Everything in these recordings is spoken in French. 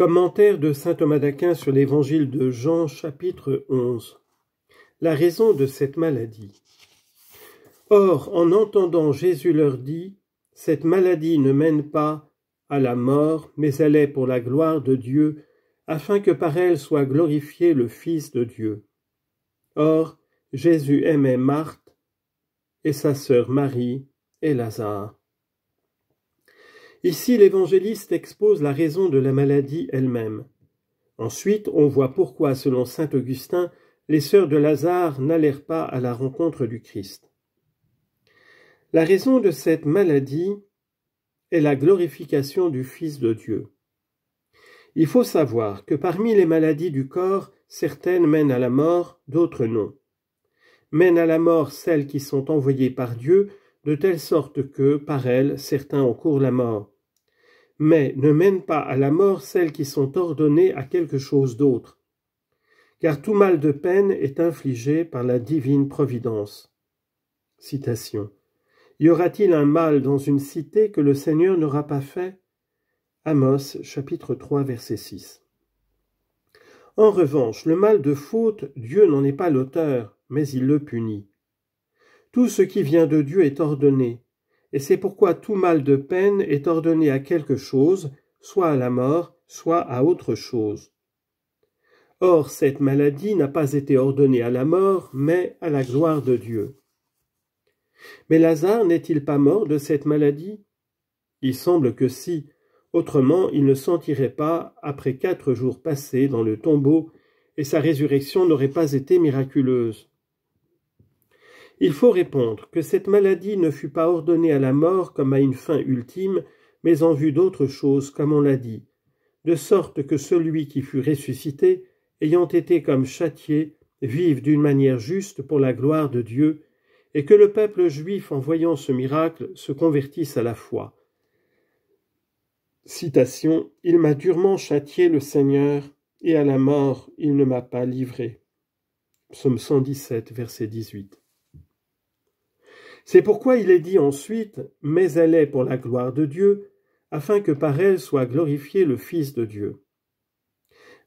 Commentaire de saint Thomas d'Aquin sur l'évangile de Jean, chapitre 11. La raison de cette maladie. Or, en entendant Jésus leur dit Cette maladie ne mène pas à la mort, mais elle est pour la gloire de Dieu, afin que par elle soit glorifié le Fils de Dieu. Or, Jésus aimait Marthe et sa sœur Marie et Lazare. Ici, l'évangéliste expose la raison de la maladie elle-même. Ensuite, on voit pourquoi, selon saint Augustin, les sœurs de Lazare n'allèrent pas à la rencontre du Christ. La raison de cette maladie est la glorification du Fils de Dieu. Il faut savoir que parmi les maladies du corps, certaines mènent à la mort, d'autres non. Mènent à la mort celles qui sont envoyées par Dieu de telle sorte que, par elle, certains encourent la mort. Mais ne mènent pas à la mort celles qui sont ordonnées à quelque chose d'autre, car tout mal de peine est infligé par la divine providence. Citation. Y aura-t-il un mal dans une cité que le Seigneur n'aura pas fait Amos, chapitre 3, verset 6. En revanche, le mal de faute, Dieu n'en est pas l'auteur, mais il le punit. Tout ce qui vient de Dieu est ordonné, et c'est pourquoi tout mal de peine est ordonné à quelque chose, soit à la mort, soit à autre chose. Or cette maladie n'a pas été ordonnée à la mort, mais à la gloire de Dieu. Mais Lazare n'est-il pas mort de cette maladie Il semble que si, autrement il ne sentirait pas, après quatre jours passés dans le tombeau, et sa résurrection n'aurait pas été miraculeuse. Il faut répondre que cette maladie ne fut pas ordonnée à la mort comme à une fin ultime, mais en vue d'autres choses, comme on l'a dit, de sorte que celui qui fut ressuscité, ayant été comme châtié, vive d'une manière juste pour la gloire de Dieu, et que le peuple juif, en voyant ce miracle, se convertisse à la foi. Citation Il m'a durement châtié le Seigneur, et à la mort il ne m'a pas livré. Psaume 117, verset 18. C'est pourquoi il est dit ensuite Mais elle est pour la gloire de Dieu, afin que par elle soit glorifié le Fils de Dieu.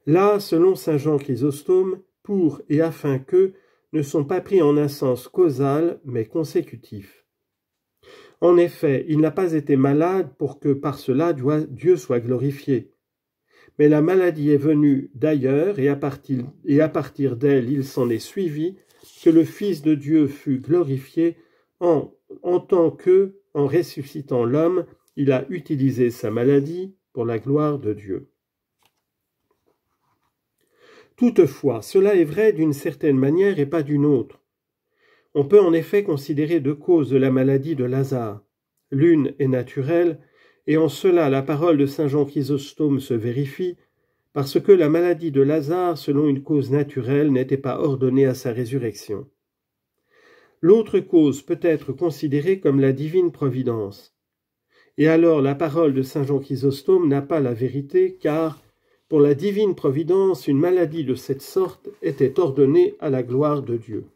Là, selon saint Jean Chrysostome, pour et afin que ne sont pas pris en un sens causal mais consécutif. En effet, il n'a pas été malade pour que par cela Dieu soit glorifié. Mais la maladie est venue d'ailleurs et à partir, et à partir d'elle il s'en est suivi que le Fils de Dieu fut glorifié en, tant que, en ressuscitant l'homme, il a utilisé sa maladie pour la gloire de Dieu. Toutefois, cela est vrai d'une certaine manière et pas d'une autre. On peut en effet considérer deux causes de la maladie de Lazare. L'une est naturelle, et en cela la parole de saint Jean Chrysostome se vérifie, parce que la maladie de Lazare, selon une cause naturelle, n'était pas ordonnée à sa résurrection. L'autre cause peut être considérée comme la divine providence. Et alors la parole de saint Jean Chrysostome n'a pas la vérité, car pour la divine providence, une maladie de cette sorte était ordonnée à la gloire de Dieu.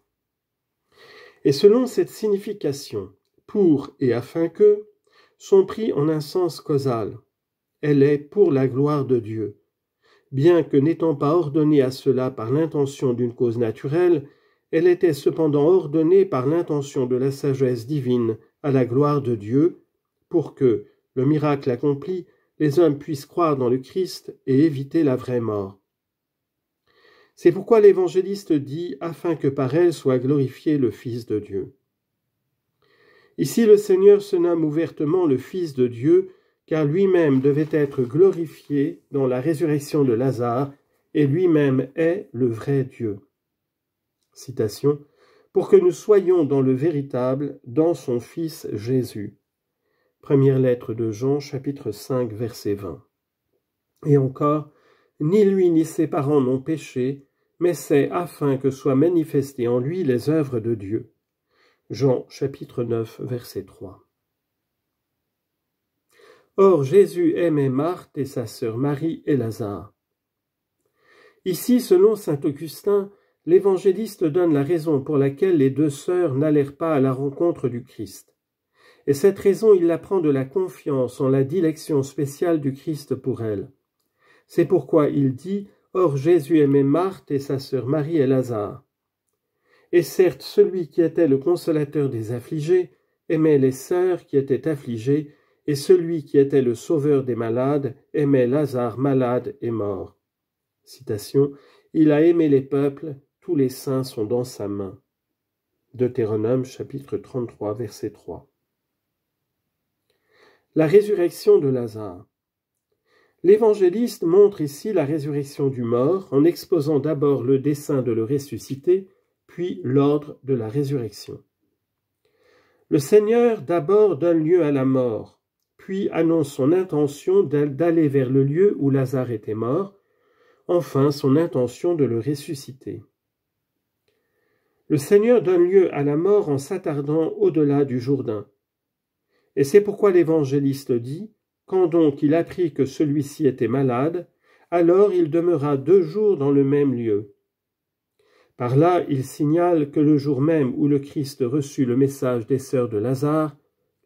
Et selon cette signification, pour et afin que sont pris en un sens causal. Elle est pour la gloire de Dieu, bien que n'étant pas ordonnée à cela par l'intention d'une cause naturelle, elle était cependant ordonnée par l'intention de la sagesse divine à la gloire de Dieu, pour que, le miracle accompli, les hommes puissent croire dans le Christ et éviter la vraie mort. C'est pourquoi l'évangéliste dit afin que par elle soit glorifié le Fils de Dieu. Ici le Seigneur se nomme ouvertement le Fils de Dieu, car lui-même devait être glorifié dans la résurrection de Lazare, et lui-même est le vrai Dieu. Citation. Pour que nous soyons dans le véritable, dans son Fils Jésus. Première lettre de Jean, chapitre 5, verset 20. Et encore, ni lui ni ses parents n'ont péché, mais c'est afin que soient manifestées en lui les œuvres de Dieu. Jean chapitre 9, verset 3. Or Jésus aimait Marthe et sa sœur Marie et Lazare. Ici, selon saint Augustin, l'évangéliste donne la raison pour laquelle les deux sœurs n'allèrent pas à la rencontre du Christ. Et cette raison, il la prend de la confiance en la dilection spéciale du Christ pour elles. C'est pourquoi il dit Or Jésus aimait Marthe et sa sœur Marie et Lazare. Et certes, celui qui était le consolateur des affligés aimait les sœurs qui étaient affligées, et celui qui était le sauveur des malades aimait Lazare malade et mort. Citation Il a aimé les peuples tous les saints sont dans sa main. Deutéronome chapitre 33 verset 3. La résurrection de Lazare. L'évangéliste montre ici la résurrection du mort en exposant d'abord le dessein de le ressusciter, puis l'ordre de la résurrection. Le Seigneur d'abord donne lieu à la mort, puis annonce son intention d'aller vers le lieu où Lazare était mort, enfin son intention de le ressusciter le Seigneur donne lieu à la mort en s'attardant au-delà du Jourdain. Et c'est pourquoi l'évangéliste dit Quand donc il apprit que celui-ci était malade, alors il demeura deux jours dans le même lieu. Par là, il signale que le jour même où le Christ reçut le message des sœurs de Lazare,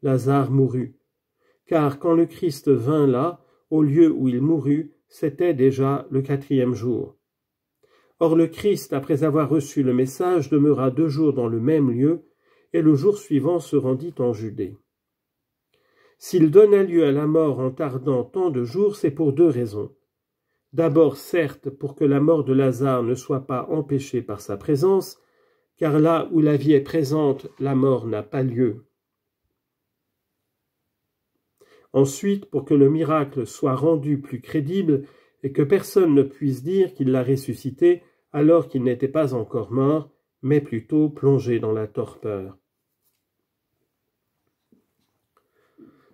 Lazare mourut. Car quand le Christ vint là, au lieu où il mourut, c'était déjà le quatrième jour. Or le Christ, après avoir reçu le message, demeura deux jours dans le même lieu, et le jour suivant se rendit en Judée. S'il donna lieu à la mort en tardant tant de jours, c'est pour deux raisons. D'abord, certes, pour que la mort de Lazare ne soit pas empêchée par sa présence, car là où la vie est présente, la mort n'a pas lieu. Ensuite, pour que le miracle soit rendu plus crédible et que personne ne puisse dire qu'il l'a ressuscité, alors qu'il n'était pas encore mort, mais plutôt plongé dans la torpeur.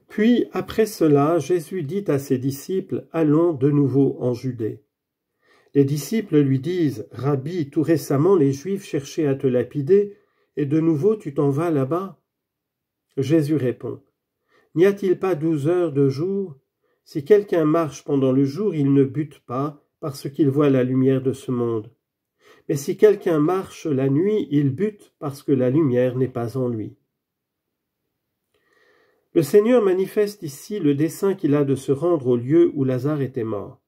Puis, après cela, Jésus dit à ses disciples, Allons de nouveau en Judée. Les disciples lui disent, Rabbi, tout récemment les Juifs cherchaient à te lapider, et de nouveau tu t'en vas là-bas Jésus répond, N'y a-t-il pas douze heures de jour Si quelqu'un marche pendant le jour, il ne bute pas, parce qu'il voit la lumière de ce monde et si quelqu'un marche la nuit, il bute parce que la lumière n'est pas en lui. Le Seigneur manifeste ici le dessein qu'il a de se rendre au lieu où Lazare était mort.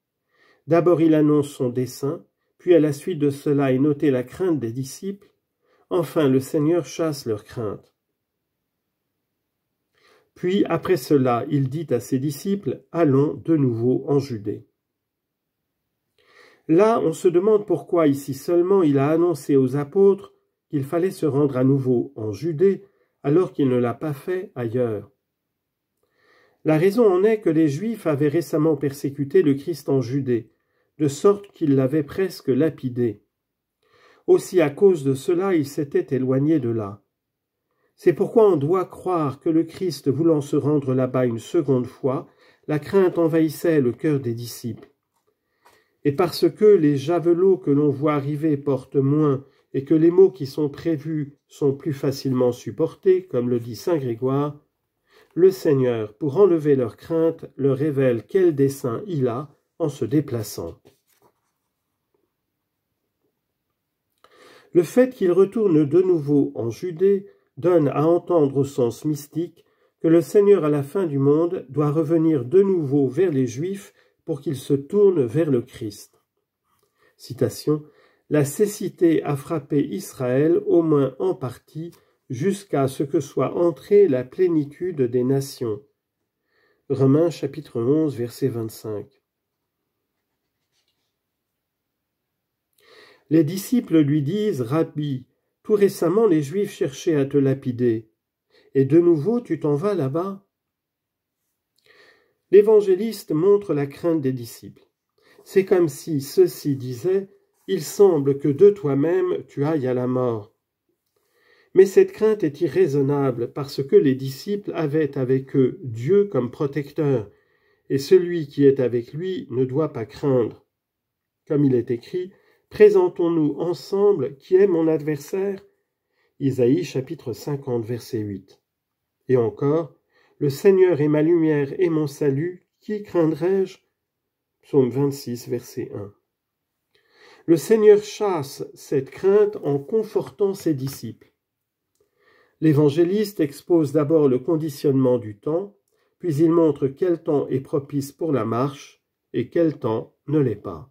D'abord il annonce son dessein, puis à la suite de cela est notée la crainte des disciples, enfin le Seigneur chasse leur crainte. Puis après cela il dit à ses disciples, Allons de nouveau en Judée. Là, on se demande pourquoi ici seulement il a annoncé aux apôtres qu'il fallait se rendre à nouveau en Judée, alors qu'il ne l'a pas fait ailleurs. La raison en est que les Juifs avaient récemment persécuté le Christ en Judée, de sorte qu'ils l'avaient presque lapidé. Aussi à cause de cela il s'était éloigné de là. C'est pourquoi on doit croire que le Christ voulant se rendre là-bas une seconde fois, la crainte envahissait le cœur des disciples et parce que les javelots que l'on voit arriver portent moins et que les maux qui sont prévus sont plus facilement supportés, comme le dit saint Grégoire, le Seigneur, pour enlever leur crainte, leur révèle quel dessein il a en se déplaçant. Le fait qu'il retourne de nouveau en Judée donne à entendre au sens mystique que le Seigneur à la fin du monde doit revenir de nouveau vers les Juifs pour qu'ils se tourne vers le Christ. Citation La cécité a frappé Israël au moins en partie jusqu'à ce que soit entrée la plénitude des nations. Romains chapitre 11 verset 25. Les disciples lui disent Rabbi, tout récemment les Juifs cherchaient à te lapider, et de nouveau tu t'en vas là-bas l'évangéliste montre la crainte des disciples. C'est comme si ceux-ci disaient Il semble que de toi-même tu ailles à la mort. Mais cette crainte est irraisonnable parce que les disciples avaient avec eux Dieu comme protecteur, et celui qui est avec lui ne doit pas craindre. Comme il est écrit, Présentons-nous ensemble qui est mon adversaire Isaïe chapitre 50 verset 8. Et encore, le Seigneur est ma lumière et mon salut, qui craindrai je Psaume 26, verset 1. Le Seigneur chasse cette crainte en confortant ses disciples. L'évangéliste expose d'abord le conditionnement du temps, puis il montre quel temps est propice pour la marche et quel temps ne l'est pas.